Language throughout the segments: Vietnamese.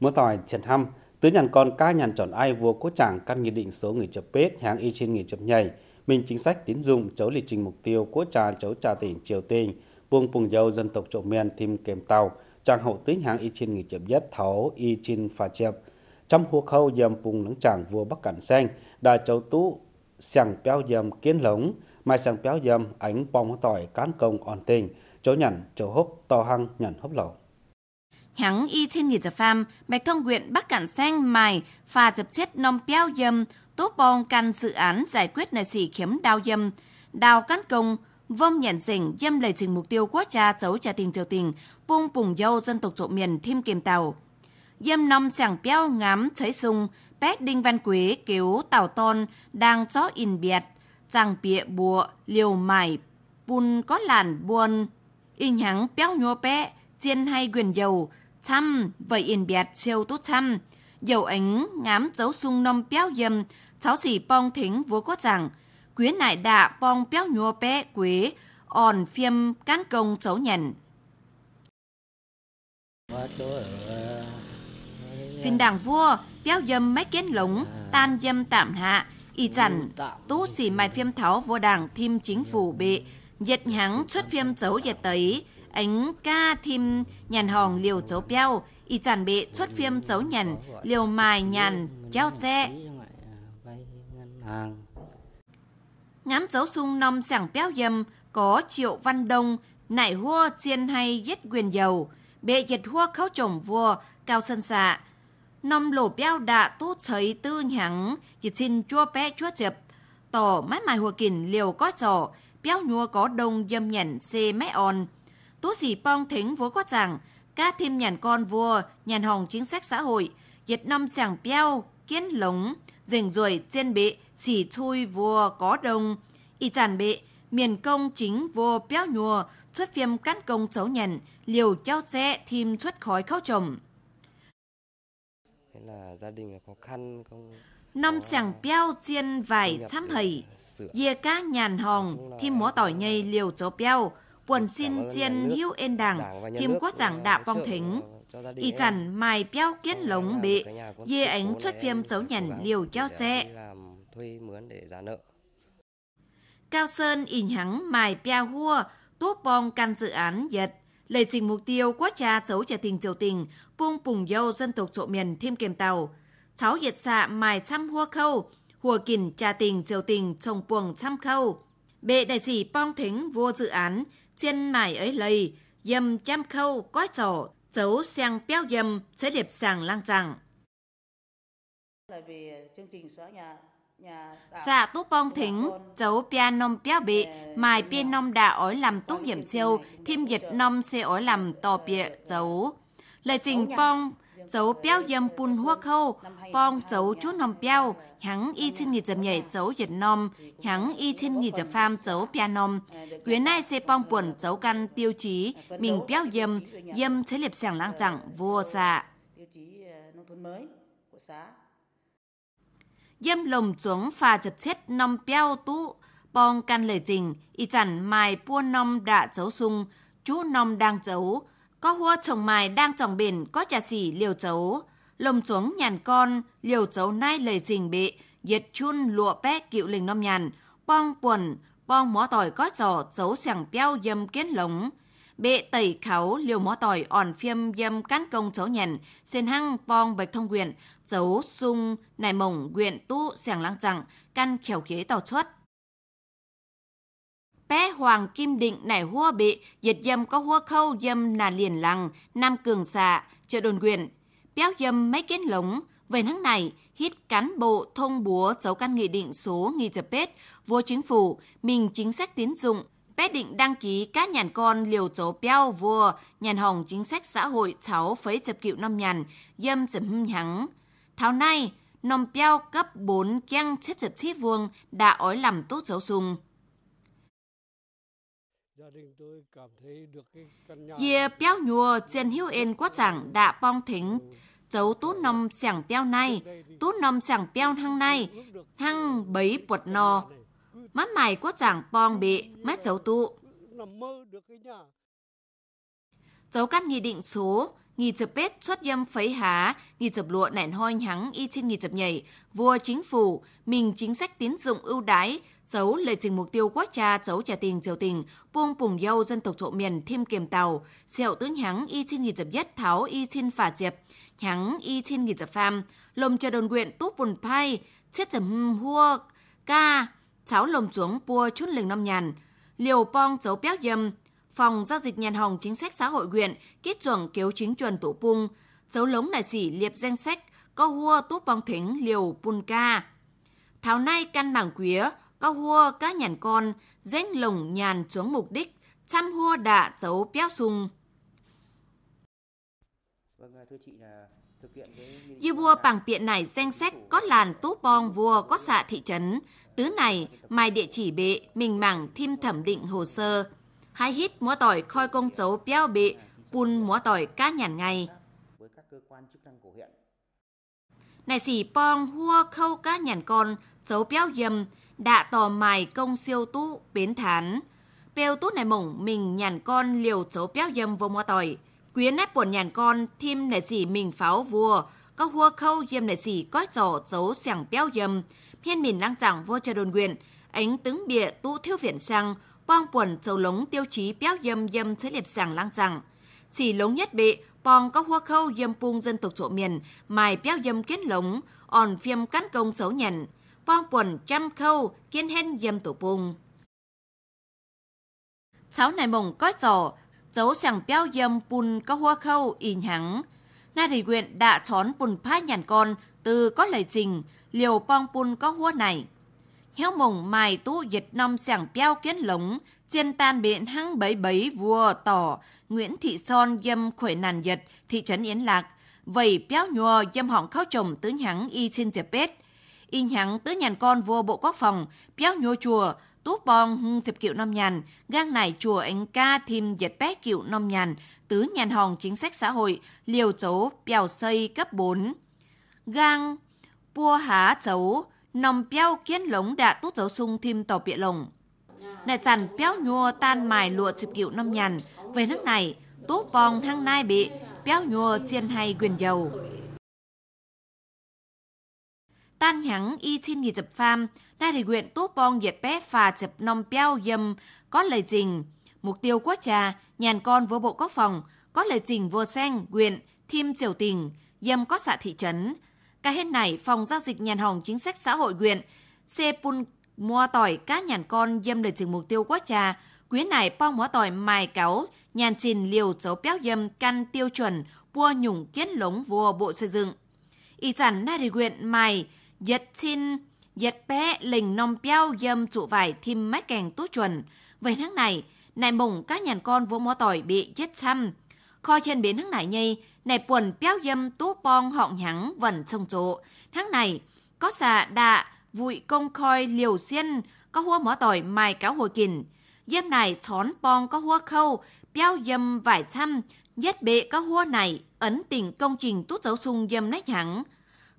Mới tỏi thiệt hăm, tứ nhàn con ca nhàn tròn ai vua cố chẳng căn nghị định số người chập bết hàng y trên người chập nhảy. Mình chính sách tín dụng chấu lịch trình mục tiêu cố trà chấu trà tỉnh triều tình, buông vùng dâu dân tộc trộm miền thêm kèm tàu, trang hậu tính hàng y trên người chập nhất thấu y trên phà chẹp. Trong khu khâu dầm vùng nắng chẳng vua bắc cảnh xanh, đà chấu tú sàng péo dầm kiến lống, mai sàng péo dầm ánh bong tỏi cán công on tình, chấu nhằn chấu hốc to hăng nhằn hốc lẩu hắn y trên nghỉ chập pham, bạch thông huyện bắc cản sang mài, phà chập chết nông béo dâm, tốt bong căn dự án giải quyết nợ sĩ khiếm đau dâm, đào căn công, vông nhận dình dâm lời trình mục tiêu quốc gia chấu trà tình triều tình, bung bùng dâu dân tộc trộm miền thêm kiềm tàu. Dâm nông sảng béo ngắm cháy sung, bét đinh văn quế cứu tàu tôn đang chó in biệt, chàng bịa bùa liều mải, bùn có làn buồn, in hắn béo nhô bé, chiên hay quyền dầu, chăm vậy yên biệt chiêu tốt chăm dầu ảnh ngám dấu sung nông béo dâm cháu xỉ bong thính vua quốc rằng quyến nại đạ bong béo nhua bé quế on phim cán công cháu nhận phiên đảng vua béo dâm mấy kiến lũng tan dâm tạm hạ y chẳng tú xỉ mài phim tháo vua đảng thêm chính phủ bị dệt hắn xuất phim dấu dệt tới ánh ca thêm nhàn hòn liều dấu beo y chẳng bệ xuất phim dấu nhàn liều mài nhàn treo xe ngắm dấu sung nom sảng béo dâm có triệu văn đông nại hua chiên hay giết quyền dầu bệ dịch hua khấu trồng vua cao sân xạ nom lổ béo đạ tu thấy tư nhắng chỉ xin chua bé chua chập tổ mái mài hùa kìn liều có trò béo nhua có đông dâm nhẩn xe mái on tú sĩ Pong Thính vừa quát rằng các thêm nhàn con vua, nhàn hồng chính sách xã hội, Việt Nam sàng beo, kiến lũng rình ruồi trên bệ, chỉ chui vua có đồng, y tràn bệ, miền công chính vua béo nhùa, xuất phim cán công xấu nhận, liều trao xe thêm xuất khói khâu trồng. Thế là gia đình là khó khăn không năm sàng beo chiên vải chăm hầy, dìa cá nhàn hòn, thêm mỏ tỏi nhây liều chấu beo, quần xin chiên hữu yên đảng, thêm quốc giảng đạo phong thính. Y chẳng mài béo kiến lống bị, dê ánh xuất phim dấu nhận liều treo xe. Cao Sơn in hắng mài béo hua, tốt bong căn dự án giật. Lệ trình mục tiêu quốc cha dấu trả tình triều tình, buông bùng dâu dân tộc trộm miền thêm kiềm tàu. Cháu diệt xạ mài trăm hua khâu, hùa kỳnh trà tình triều tình trồng buồng trăm khâu bệ đại sĩ pong thính vua dự án, trên mải ấy lầy, dầm chăm khâu có trò dấu sang béo dầm, sẽ điệp sàng lang chẳng. Ờ, Xạ túc bong thính, cháu pianom béo bị, ờ, mài pianom đã ối làm túc hiểm siêu, thêm dịch nom xe ối làm tò bịa cháu. Lời trình pong dấu béo dâm bùn hoa khâu, bong dấu chú nòm béo, hắn y trên nghỉ dập nhảy dấu dịch nòm, hắn y trên nghỉ dập pham dấu bia nòm. Quyến này sẽ bong buồn dấu căn tiêu chí, mình béo dâm, dâm thế liệp sàng lãng chẳng vua xạ. Dâm lồng xuống phà chập chết nòm béo tú, bong căn lời trình, y chẳng mai buôn nòm đã dấu sung, chú nòm đang dấu, có hoa trồng mài đang trồng biển có trà chỉ liều chấu, lồng chuống nhàn con, liều chấu nai lời trình bị, diệt chun lụa bé cựu lình năm nhàn, bong quần, bong mó tỏi có trò chấu sàng peo dâm kiến lống, bệ tẩy kháo liều mó tỏi òn phim dâm cán công chấu nhàn, sen hăng bong bạch thông quyền, chấu sung, nải mồng, quyện tu sàng lang chẳng, căn khéo kế tỏ xuất hoàng kim định nảy hua bị diệt dâm có hua khâu dâm nà liền lăng nam cường xạ chợ đồn quyền béo dâm mấy kiến lống về tháng này hít cán bộ thông búa dấu căn nghị định số nghi chập pết vua chính phủ mình chính sách tín dụng bé định đăng ký các nhàn con liều chấu béo vua nhàn hồng chính sách xã hội cháu phấy chập cựu năm nhàn dâm chập hưng hắng tháo nay nòng béo cấp 4 kiang chết chập chi vuông đã ói làm tốt dấu sùng Dìa béo nhua trên hiếu en quá chẳng đã bong thính dấu tú nông sẻng béo này, tú nông sẻng béo hăng này, hăng bấy bột nò. Má mày quá chẳng bong bị má dấu tụ Dấu các nghị định số, nghị chập bết xuất dâm phấy há, nghị chập lụa nẻn hoi nhắng y trên nghị chập nhảy, vua chính phủ, mình chính sách tín dụng ưu đãi, dấu lệ trình mục tiêu quốc gia dấu trả tiền triều tình, buông bùng dâu dân tộc thổ miền thêm kiềm tàu, xẹo tướng hắn y trên nghỉ dập nhất tháo y trên phả diệp, hắn y trên nghỉ dập pham, lồng chờ đồn nguyện túp bùn phai, chết dầm hua, ca, cháo lồng xuống bua chút lừng năm nhàn, liều pong dấu béo dâm, phòng giao dịch nhàn hồng chính sách xã hội huyện, kết chuẩn kiếu chính chuẩn tổ pung, dấu lống đại sỉ liệp danh sách, câu hua túp bong thính liều bùn ca. Tháo nay căn mảng quía, có hua các nhàn con, dánh lồng nhàn xuống mục đích, chăm hua đạ dấu béo sung. Vâng, à, thưa chị là Dư vua bằng biện này danh sách có làn tú bong vua có xạ thị trấn, tứ này mai địa chỉ bệ mình mảng thêm thẩm định hồ sơ. Hai hít múa tỏi khoi công dấu béo bệ, pun múa tỏi cá nhàn ngay. Này xỉ bong hua khâu cá nhàn con, dấu béo dầm, đạ tò mài công siêu tú bến thán. Bèo tú này mỏng mình nhàn con liều chấu béo dâm vô mò tỏi. Quyến nét buồn nhàn con thêm này gì mình pháo vua. Có hua khâu dâm này gì có trò chấu sẻng béo dâm. Hiên mình lăng chẳng vô cho đồn nguyện. Ánh tướng bịa tú thiếu viện sang. Quang quần chấu lống tiêu chí béo dâm dâm sẽ liệp sàng lăng chẳng. Chỉ lống nhất bị pong có hoa khâu dâm pung dân tộc chỗ miền, mài béo dâm kết lống, on phim cắn công xấu nhận pon quần trăm khâu kiên hên dâm tổ bùng. Sáu này mùng có giỏ, dấu chẳng béo dâm bùn có hoa khâu in hắng. Na thị huyện đã chón bùn phá nhàn con từ có lời trình liều pon bùn có hoa này. Héo mùng mài tú dịch năm chẳng béo kiến lống, trên tan biện hăng bấy bấy vua tỏ, Nguyễn Thị Son dâm khỏe nàn giật, thị trấn Yến Lạc, vầy béo nhua dâm họng khao trồng tứ nhắng y trên chập bết, y nhắn tứ nhàn con vua Bộ Quốc phòng, béo nhô chùa, tú bon hưng dịp kiệu năm nhàn, gang này chùa anh ca thêm dệt bé kiệu năm nhàn, tứ nhàn hòn chính sách xã hội, liều chấu bèo xây cấp 4. Gang bua há chấu, nòng béo kiến lống đã tút dấu sung thêm tàu bịa lồng. Nè chẳng béo nhua tan mài lụa dịp kiệu năm nhàn, về nước này, tú bon hăng nai bị béo nhua chiên hay quyền dầu tan hẳn y chin nghỉ chập pham, na rì quyện tốt bong dệt bé phà chập nông piao dâm, có lời trình. Mục tiêu quốc trà, nhàn con vô bộ quốc phòng, có lời trình vô sen, quyện, thiêm triều tình, dâm có xã thị trấn. Cả hết này, phòng giao dịch nhàn hồng chính sách xã hội quyện, Sepun mua tỏi cá nhàn con dâm lời trình mục tiêu quốc trà, quý này bong mua tỏi mài cáo, nhàn trình liều chấu béo dâm căn tiêu chuẩn, vua nhủng kiến lống vua bộ xây dựng. Y chẳng na thì quyện mài, giật xin giật bé lình nông piao dâm trụ vải thim mái kèn tốt chuẩn. về tháng này, này mùng các nhàn con vô mò tỏi bị chết xăm. Kho trên biển tháng này nhây, này quần piao dâm tú bong họng nhắng vần sông trụ. Tháng này, có xà đạ, vụi công khoi liều xiên, có hua mỏ tỏi mài cáo hồ kìn. Dâm này xón bong có hua khâu, piao dâm vải xăm, nhất bệ có hua này, ấn tình công trình tốt dấu sung dâm nách hẳn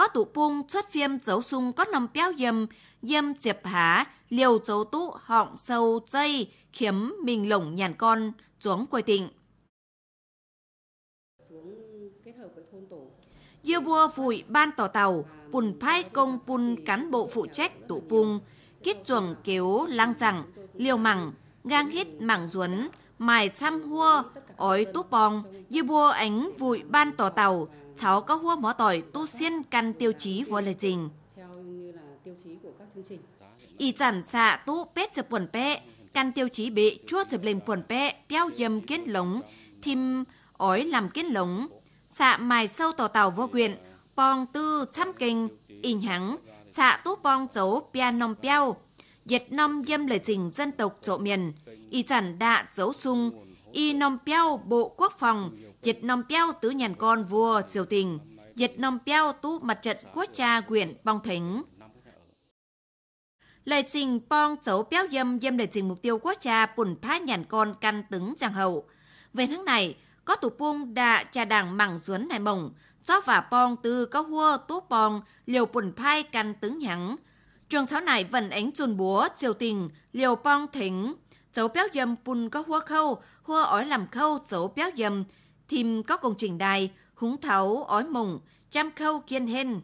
có tụ pung xuất phim dấu sung có nằm béo dầm, dâm chẹp há, liều dấu tụ họng sâu dây, khiếm mình lồng nhàn con, xuống quê tịnh. Dưa bua vùi ban tỏ tàu, bùn phai công bùn cán bộ phụ trách tụ pung, kết chuồng kéo lang chẳng, liều mẳng, gang hít mảng ruốn, mài chăm hua, ói túp bong, dưa bua ánh vùi ban tỏ tàu, 6 các hoa mỏ tỏi tu xiên căn tiêu chí vô lệ trình. Y chẳng xạ tu bết chập quần bệ, căn tiêu chí bị chua chập lên quần bệ, béo dâm kiến lống, thìm ối làm kiến lống, xạ mài sâu tàu tàu vô quyền, pong tư chăm kinh, in hắng, xạ tu pong dấu pia nông béo, Việt Nam dâm lời trình dân tộc chỗ miền, y chẳng đạ dấu sung, y nông béo bộ quốc phòng, Dịch nòng béo tứ nhàn con vua triều tình, dịch nòng béo tú mặt trận quốc cha quyền bong thính. Lời trình bong chấu béo dâm dâm lời trình mục tiêu quốc cha bùn phá nhàn con căn tứng chàng hậu. Về tháng này, có tù buông đạ cha đảng mảng duấn nài mỏng, gió và bong tư có hua tú bong liều bùn phai căn tứng nhắng. Trường cháu này vẫn ánh chuồn búa triều tình liều bong thính, chấu béo dâm bùn có hua khâu, hua ói làm khâu chấu béo dâm, Thìm có công trình đài, húng thấu, ói mùng, chăm khâu kiên hên,